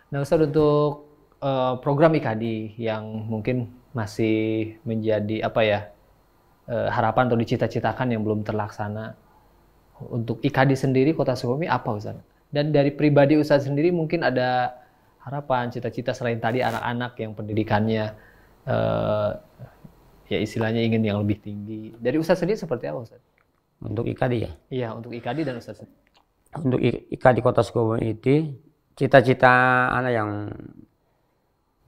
Nah Ustaz untuk uh, program IKD yang mungkin masih menjadi apa ya uh, harapan atau dicita-citakan yang belum terlaksana untuk IKD sendiri Kota Sukabumi apa Ustaz? Dan dari pribadi Ustaz sendiri mungkin ada harapan, cita-cita selain tadi anak-anak yang pendidikannya uh, ya istilahnya ingin yang lebih tinggi. Dari Ustaz sendiri seperti apa Ustaz? Untuk IKD ya? Iya, untuk IKD dan Ustaz. Untuk IKD Kota Sukabumi itu, cita-cita anak yang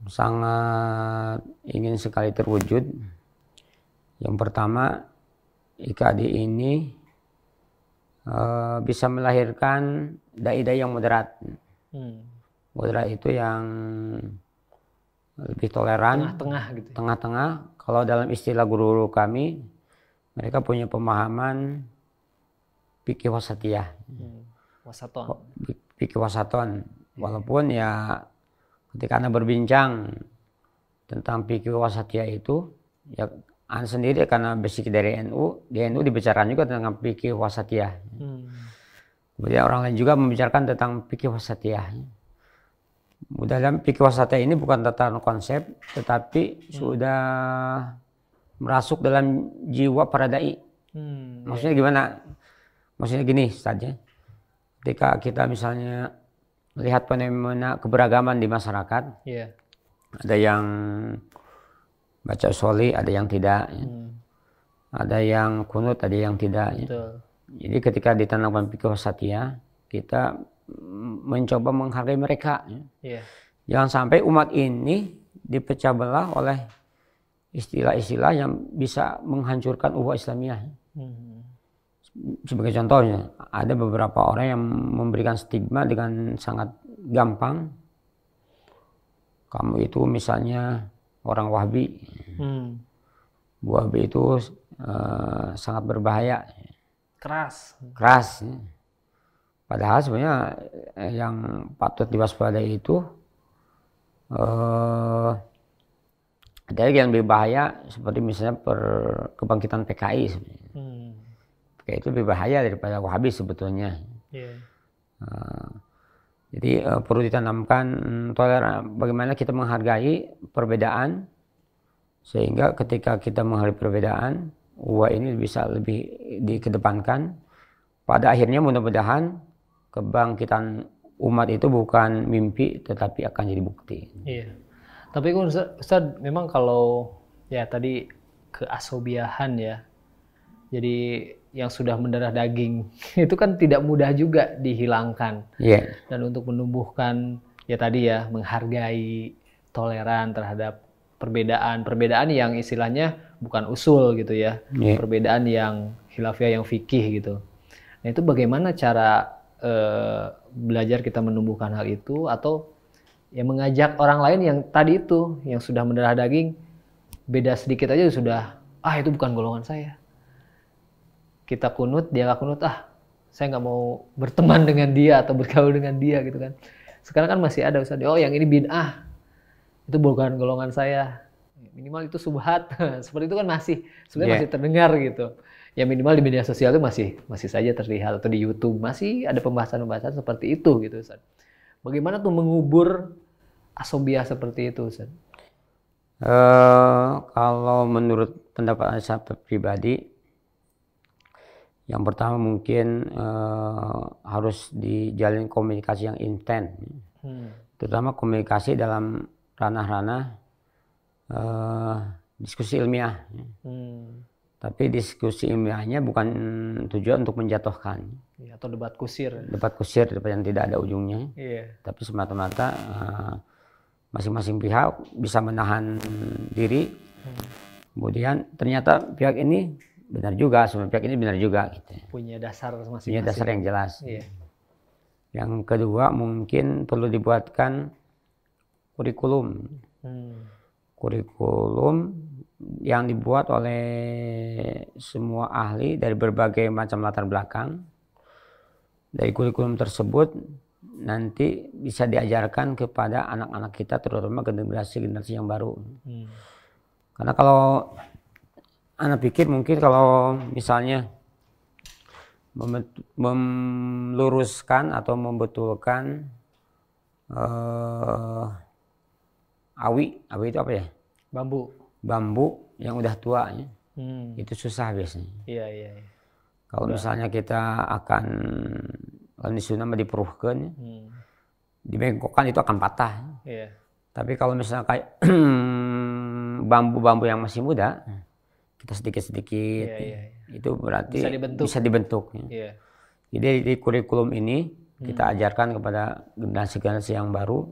sangat ingin sekali terwujud. Yang pertama, IKD ini uh, bisa melahirkan dai-dai yang moderat. Hmm. Moderat itu yang lebih toleran. Tengah-tengah gitu. Ya? Tengah-tengah. Kalau dalam istilah guru-guru kami, mereka punya pemahaman pikir wasatiyah. Hmm. Pikir wasaton. Oh, iya. Walaupun ya ketika Anda berbincang tentang pikir wasatiyah itu, ya an sendiri karena basic dari NU, di NU dibicarakan juga tentang pikir wasatiyah. Hmm. Kemudian orang lain juga membicarakan tentang pikir wasatiyah. Mudah mudahan pikir wasatiyah ini bukan tentang konsep, tetapi hmm. sudah merasuk dalam jiwa para dai. Hmm, Maksudnya iya, iya. gimana? Maksudnya gini saja. Ya. Ketika kita misalnya melihat fenomena keberagaman di masyarakat, yeah. ada yang baca soli, ada yang tidak, ya. hmm. ada yang kunut, ada yang tidak. Ya. Jadi ketika ditanamkan pikir satya, kita mencoba menghargai mereka. Ya. Yeah. Jangan sampai umat ini dipecah belah oleh istilah-istilah yang bisa menghancurkan uwa Islamiyah. Hmm. Sebagai contohnya, ada beberapa orang yang memberikan stigma dengan sangat gampang. Kamu itu misalnya orang Wahbi Hmm. Wahabi itu uh, sangat berbahaya. Keras. Keras. Padahal sebenarnya eh, yang patut diwaspadai itu uh, ada yang lebih bahaya seperti misalnya per kebangkitan PKI Hmm. itu lebih bahaya daripada Wahabi sebetulnya. Yeah. Iya. Uh, jadi uh, perlu ditanamkan toleran bagaimana kita menghargai perbedaan sehingga ketika kita menghargai perbedaan uwa ini bisa lebih dikedepankan. Pada akhirnya mudah-mudahan kebangkitan umat itu bukan mimpi tetapi akan jadi bukti. Yeah. Tapi Ustaz, memang kalau ya tadi keasobiahan ya, jadi yang sudah mendarah daging itu kan tidak mudah juga dihilangkan. Yeah. Dan untuk menumbuhkan ya tadi ya menghargai toleran terhadap perbedaan, perbedaan yang istilahnya bukan usul gitu ya, yeah. perbedaan yang hilafiah yang fikih gitu. Nah itu bagaimana cara uh, belajar kita menumbuhkan hal itu atau ya mengajak orang lain yang tadi itu yang sudah mendarah daging beda sedikit aja sudah ah itu bukan golongan saya kita kunut dia nggak kunut ah saya nggak mau berteman dengan dia atau bergaul dengan dia gitu kan sekarang kan masih ada ustadz oh yang ini bid'ah itu bukan golongan saya minimal itu subhat seperti itu kan masih sebenarnya yeah. masih terdengar gitu ya minimal di media sosial itu masih masih saja terlihat atau di YouTube masih ada pembahasan-pembahasan seperti itu gitu Ustaz. Bagaimana tuh mengubur asobia seperti itu Ustaz? Uh, kalau menurut pendapat saya pribadi, yang pertama mungkin uh, harus dijalin komunikasi yang intens, hmm. terutama komunikasi dalam ranah-ranah uh, diskusi ilmiah. Hmm. Tapi diskusi ilmiahnya bukan tujuan untuk menjatuhkan. Ya, atau debat kusir. Debat kusir, yang tidak ada ujungnya. Yeah. Tapi semata-mata uh, masing-masing pihak bisa menahan diri. Hmm. Kemudian ternyata pihak ini benar juga, semua pihak ini benar juga. Gitu. Punya dasar masing-masing. Punya dasar yang jelas. Iya. Yang kedua mungkin perlu dibuatkan kurikulum. Hmm. Kurikulum yang dibuat oleh semua ahli dari berbagai macam latar belakang. Dari kurikulum tersebut nanti bisa diajarkan kepada anak-anak kita terutama generasi-generasi yang baru. Hmm. Karena kalau anak pikir mungkin kalau misalnya meluruskan atau membetulkan uh, awi, awi itu apa ya? Bambu. Bambu yang udah tua ya. Hmm. Itu susah biasanya. Iya, iya. iya. Kalau misalnya kita akan kalau disuna mah diperuhkan, ya. hmm. dibengkokkan itu akan patah. Yeah. Tapi kalau misalnya kayak bambu-bambu yang masih muda, kita sedikit-sedikit, yeah, yeah, iya. itu berarti bisa dibentuk. Bisa dibentuk yeah. Iya. Jadi di kurikulum ini kita hmm. ajarkan kepada generasi-generasi yang baru,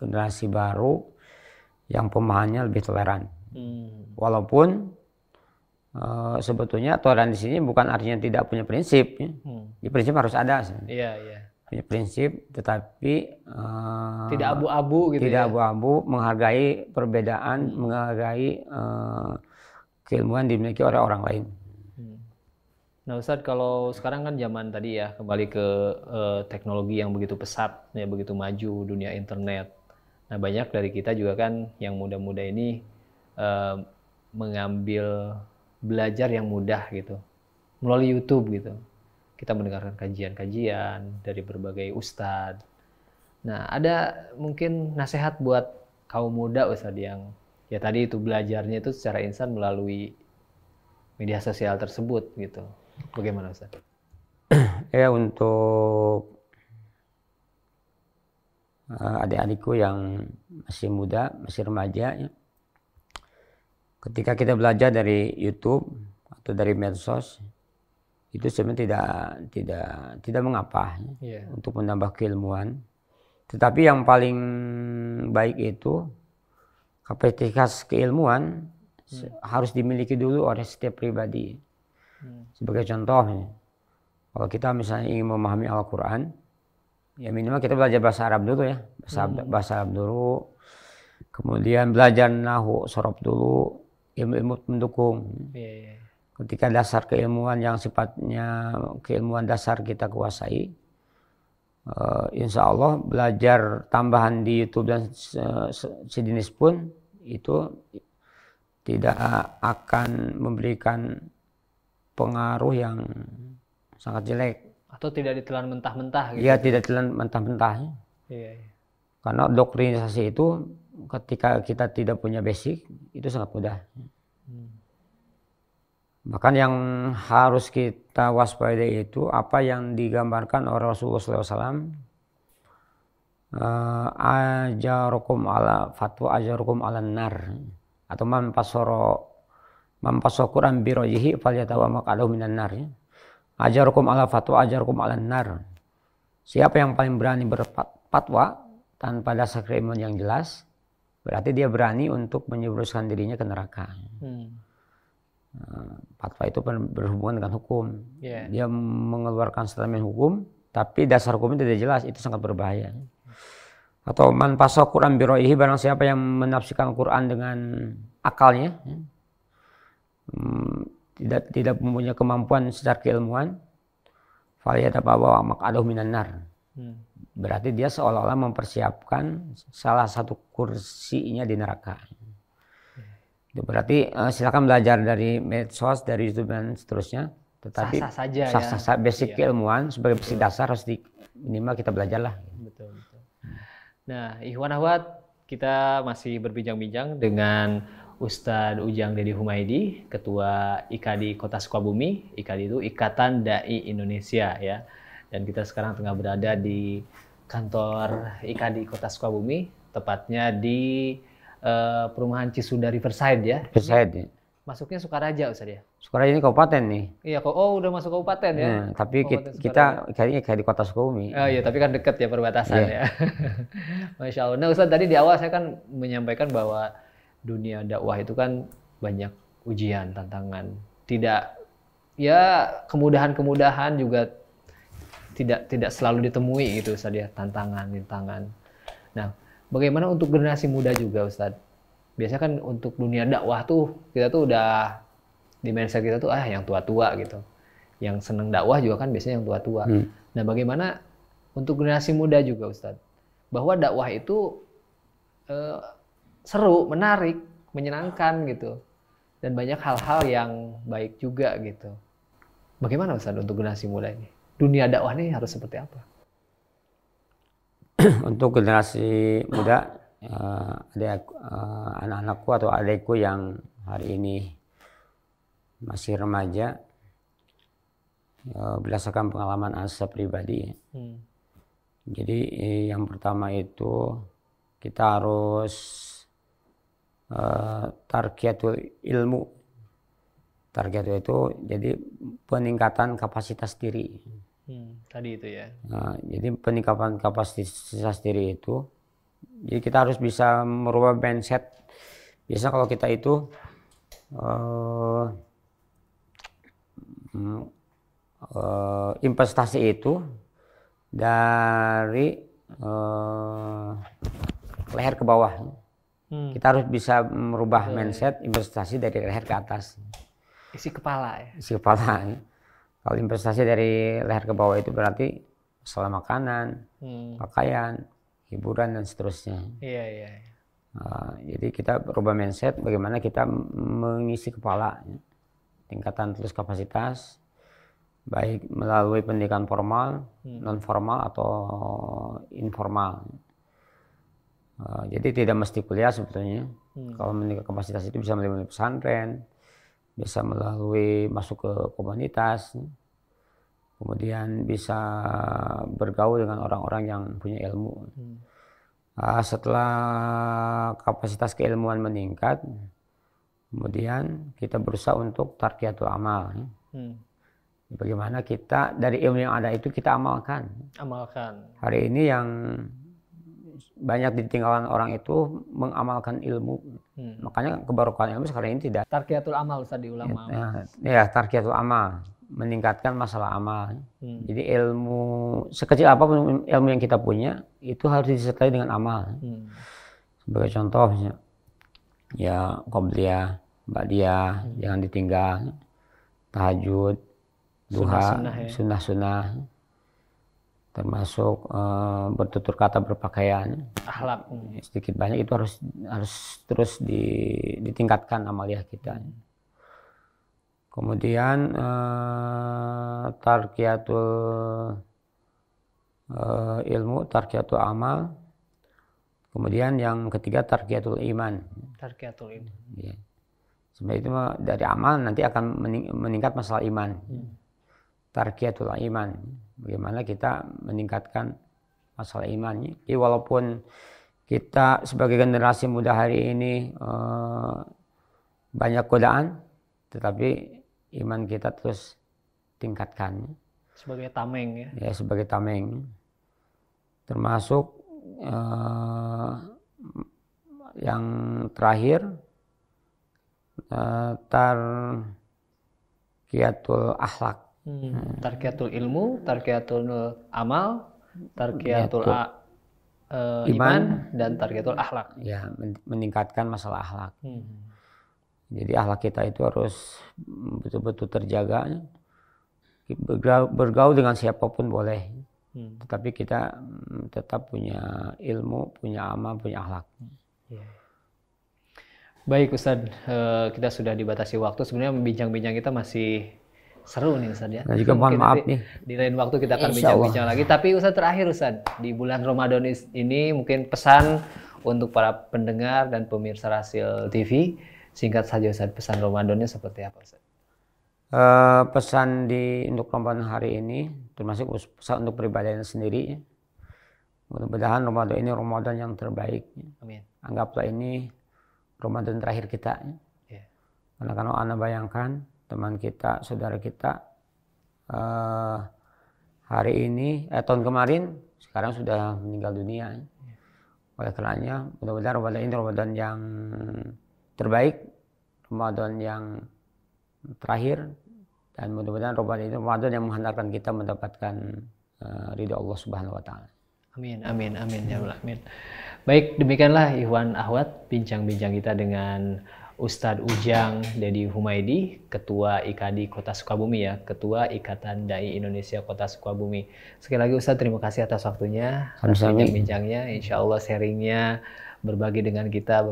generasi baru yang pemahamannya lebih toleran. Hmm. Walaupun Eh, sebetulnya toleransi di sini bukan artinya tidak punya prinsip. Ya. Hmm. Ya, prinsip harus ada. Iya, iya. Punya prinsip, tetapi uh, tidak abu-abu gitu. Tidak ya? abu-abu, menghargai perbedaan, hmm. menghargai uh, keilmuan dimiliki oleh orang lain. Hmm. Nah Ustadz, kalau sekarang kan zaman tadi ya kembali ke uh, teknologi yang begitu pesat, ya begitu maju dunia internet. Nah banyak dari kita juga kan yang muda-muda ini uh, mengambil belajar yang mudah gitu melalui YouTube gitu. Kita mendengarkan kajian-kajian dari berbagai ustadz. Nah, ada mungkin nasihat buat kaum muda ustadz yang ya tadi itu belajarnya itu secara insan melalui media sosial tersebut gitu. Bagaimana ustadz? Ya untuk eh, adik-adikku yang masih muda, masih remaja ya ketika kita belajar dari YouTube atau dari medsos itu sebenarnya tidak tidak tidak mengapa yeah. untuk menambah keilmuan tetapi yang paling baik itu kapasitas keilmuan hmm. harus dimiliki dulu oleh setiap pribadi hmm. sebagai contoh kalau kita misalnya ingin memahami Al-Quran ya minimal kita belajar bahasa Arab dulu ya bahasa, hmm. bahasa Arab dulu kemudian belajar nahu Sorob dulu ilmu-ilmu pendukung. Yeah. Iya. Ketika dasar keilmuan yang sifatnya keilmuan dasar kita kuasai, uh, insya Allah belajar tambahan di YouTube dan uh, sejenis pun itu tidak akan memberikan pengaruh yang sangat jelek. Atau tidak ditelan mentah-mentah? Gitu. Iya, gitu. tidak ditelan mentah-mentah. Iya. Yeah. Karena doktrinisasi itu ketika kita tidak punya basic itu sangat mudah. Hmm. Bahkan yang harus kita waspadai itu apa yang digambarkan oleh Rasulullah SAW. Uh, eh, ajarukum ala fatwa ajarukum ala nar atau mampasoro mampasoro Quran birojihi falyatawa makadu minan nar ya. ajarukum ala fatwa ajarukum ala nar siapa yang paling berani berfatwa tanpa dasar keilmuan yang jelas berarti dia berani untuk menyebruskan dirinya ke neraka. Hmm. Eh, fatwa itu berhubungan dengan hukum. Yeah. Dia mengeluarkan statement hukum, tapi dasar hukumnya tidak jelas, itu sangat berbahaya. Atau man pasal Quran biroihi, barang siapa yang menafsikan Quran dengan akalnya, ya, hmm, tidak tidak mempunyai kemampuan secara keilmuan, bawa maq'adahu minan nar. Hmm Berarti dia seolah-olah mempersiapkan salah satu kursinya di neraka. Itu berarti eh, silakan belajar dari medsos, dari YouTube dan seterusnya. Tetapi sah-sah saja sah -sah, -sah ya. basic iya. ilmuwan sebagai basic dasar harus di minimal kita belajarlah Betul, betul. Nah, Ikhwan Ahwat, kita masih berbincang-bincang dengan Ustadz Ujang Dedi Humaidi, Ketua IKADI Kota Sukabumi. IKADI itu Ikatan Dai Indonesia ya. Dan kita sekarang tengah berada di kantor IKD Kota Sukabumi, tepatnya di uh, perumahan Cisunda Riverside ya. Riverside. ya. Masuknya Sukaraja Ustaz ya. Sukaraja ini kabupaten nih. Iya kok. Oh, udah masuk kabupaten ya. Hmm, tapi kabupaten kita kayaknya kayak di Kota Sukabumi. Oh iya, tapi kan dekat ya perbatasan yeah. ya. Masya Allah. Nah, Ustaz tadi di awal saya kan menyampaikan bahwa dunia dakwah itu kan banyak ujian, tantangan. Tidak ya kemudahan-kemudahan juga tidak tidak selalu ditemui gitu Ustaz ya tantangan tantangan. Nah, bagaimana untuk generasi muda juga Ustaz? Biasanya kan untuk dunia dakwah tuh kita tuh udah di mindset kita tuh ah yang tua-tua gitu. Yang seneng dakwah juga kan biasanya yang tua-tua. Hmm. Nah, bagaimana untuk generasi muda juga Ustaz? Bahwa dakwah itu eh, seru, menarik, menyenangkan gitu. Dan banyak hal-hal yang baik juga gitu. Bagaimana Ustaz untuk generasi muda ini? dunia dakwah ini harus seperti apa? Untuk generasi muda, eh, ada eh, anak-anakku atau adikku yang hari ini masih remaja, eh, berdasarkan pengalaman asa pribadi. Hmm. Jadi yang pertama itu kita harus uh, ilmu. Target itu jadi peningkatan kapasitas diri. Hmm, tadi itu ya. Nah, jadi peningkatan kapasitas diri itu, jadi kita harus bisa merubah mindset. Biasa kalau kita itu uh, uh, investasi itu dari uh, leher ke bawah. Hmm. Kita harus bisa merubah mindset investasi dari leher ke atas. Isi kepala ya. Isi kepala. Ya kalau investasi dari leher ke bawah itu berarti masalah makanan, hmm. pakaian, hiburan dan seterusnya. Iya iya. Uh, jadi kita berubah mindset bagaimana kita mengisi kepala, ya. tingkatan terus kapasitas, baik melalui pendidikan formal, hmm. non formal atau informal. Uh, jadi tidak mesti kuliah sebetulnya. Hmm. Kalau meningkat kapasitas itu bisa melalui pesantren, bisa melalui masuk ke komunitas, kemudian bisa bergaul dengan orang-orang yang punya ilmu. Hmm. Ah, setelah kapasitas keilmuan meningkat, kemudian kita berusaha untuk tarkiatul amal. Ya. Hmm. Bagaimana kita dari ilmu yang ada itu kita amalkan. Amalkan. Hari ini yang banyak ditinggalkan orang itu mengamalkan ilmu. Hmm. Makanya kebarukan ilmu sekarang ini tidak. Tarkiatul amal Ustaz ulama. Ya, ya, ya tarkiatul amal meningkatkan masalah amal. Hmm. Jadi ilmu sekecil apa pun ilmu yang kita punya itu harus disertai dengan amal. Hmm. Sebagai contoh misalnya, ya mbak mbak hmm. jangan ditinggal, tahajud, duha, sunnah-sunnah, ya termasuk uh, bertutur kata berpakaian akhlak sedikit banyak itu harus harus terus di, ditingkatkan amalia kita kemudian uh, eh, tarkiatul uh, eh, ilmu tarkiatul amal kemudian yang ketiga tarkiatul iman tarkiatul iman ya. sebab itu dari amal nanti akan meningkat masalah iman hmm tarkiyatul iman. Bagaimana kita meningkatkan masalah imannya. Jadi walaupun kita sebagai generasi muda hari ini eh, banyak godaan, tetapi iman kita terus tingkatkan. Sebagai tameng ya? Ya, sebagai tameng. Termasuk eh, yang terakhir, eh, tar kiatul akhlak Hmm. hmm. Tarkiatul ilmu, tarkiatul eh, amal, hmm. tarkiatul a, uh, iman, iman, dan tarkiatul ahlak. Ya, meningkatkan masalah ahlak. Hmm. Jadi ahlak kita itu harus betul-betul terjaga. Bergaul, dengan siapapun boleh, hmm. tetapi kita mm, tetap punya ilmu, punya amal, punya ahlak. Hmm. Yeah. Baik Ustadz, eh, kita sudah dibatasi waktu. Sebenarnya bincang-bincang kita masih seru nih Ustaz ya. Nah, juga mohon maaf nih. Di lain waktu kita akan bincang-bincang lagi. Tapi Ustaz terakhir Ustaz, di bulan Ramadan ini mungkin pesan untuk para pendengar dan pemirsa Rasil TV. Singkat saja Ustaz, pesan Ramadannya seperti apa Ustaz? Uh, pesan di untuk Ramadan hari ini termasuk pesan untuk peribadiannya sendiri ya. mudah-mudahan Ramadan ini Ramadan yang terbaik ya. Amin. anggaplah ini Ramadan terakhir kita yeah. Ya. karena kalau anda bayangkan teman kita, saudara kita uh, hari ini, eh, tahun kemarin, sekarang sudah meninggal dunia. Oleh karenanya, mudah-mudahan Ramadan ini Ramadan yang terbaik, Ramadan yang terakhir, dan mudah-mudahan Ramadan ini Ramadan yang menghantarkan kita mendapatkan uh, ridho Allah Subhanahu Wa Taala. Amin, amin, amin ya Allah, amin. Baik, demikianlah Ikhwan Ahwat bincang-bincang kita dengan Ustadz Ujang Dedi Humaidi, Ketua IKD Kota Sukabumi ya, Ketua Ikatan Dai Indonesia Kota Sukabumi. Sekali lagi Ustadz terima kasih atas waktunya, atas bincang-bincangnya, insya Allah sharingnya, berbagi dengan kita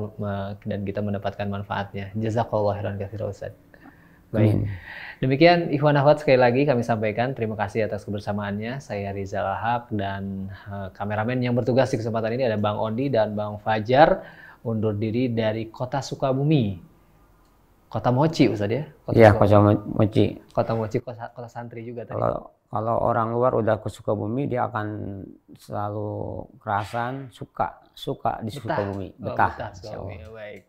dan kita mendapatkan manfaatnya. Jazakallah khairan kasih Ustadz. Baik. Demikian Ikhwan Ahwat sekali lagi kami sampaikan terima kasih atas kebersamaannya. Saya Rizal Lahab dan eh, kameramen yang bertugas di kesempatan ini ada Bang Ondi dan Bang Fajar undur diri dari kota Sukabumi. Kota Mochi Ustaz ya? Kota iya, Kota Mochi. Kota Mochi, kota, kota santri juga tadi. Kalau, kalau orang luar udah ke Sukabumi, dia akan selalu kerasan, suka, suka di betah. Sukabumi. Betah. Oh, betah Sukabumi. Insya Baik.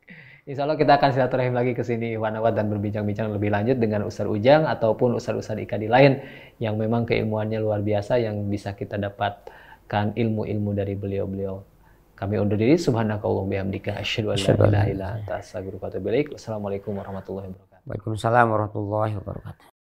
Insya Allah kita akan silaturahim lagi ke sini Wanawat dan berbincang-bincang lebih lanjut dengan Ustaz Ujang ataupun Ustaz-Ustaz Ikadi lain yang memang keilmuannya luar biasa yang bisa kita dapatkan ilmu-ilmu dari beliau-beliau. Kami undur diri. Subhanakallahumma bihamdika asyhadu an la ilaha illa anta Assalamualaikum warahmatullahi wabarakatuh. Waalaikumsalam warahmatullahi wabarakatuh.